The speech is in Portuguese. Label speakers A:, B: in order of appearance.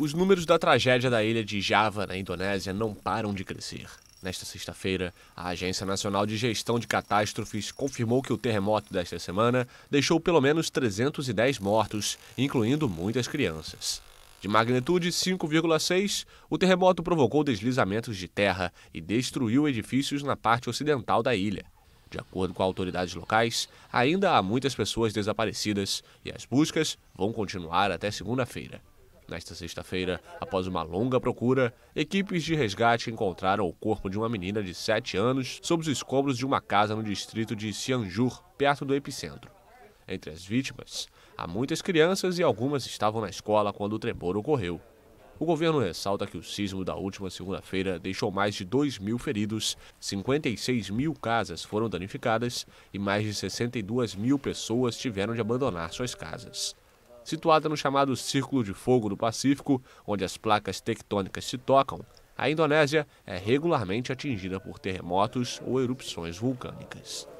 A: Os números da tragédia da ilha de Java, na Indonésia, não param de crescer. Nesta sexta-feira, a Agência Nacional de Gestão de Catástrofes confirmou que o terremoto desta semana deixou pelo menos 310 mortos, incluindo muitas crianças. De magnitude 5,6, o terremoto provocou deslizamentos de terra e destruiu edifícios na parte ocidental da ilha. De acordo com autoridades locais, ainda há muitas pessoas desaparecidas e as buscas vão continuar até segunda-feira. Nesta sexta-feira, após uma longa procura, equipes de resgate encontraram o corpo de uma menina de 7 anos sob os escombros de uma casa no distrito de Sianjur, perto do epicentro. Entre as vítimas, há muitas crianças e algumas estavam na escola quando o tremor ocorreu. O governo ressalta que o sismo da última segunda-feira deixou mais de 2 mil feridos, 56 mil casas foram danificadas e mais de 62 mil pessoas tiveram de abandonar suas casas situada no chamado Círculo de Fogo do Pacífico, onde as placas tectônicas se tocam, a Indonésia é regularmente atingida por terremotos ou erupções vulcânicas.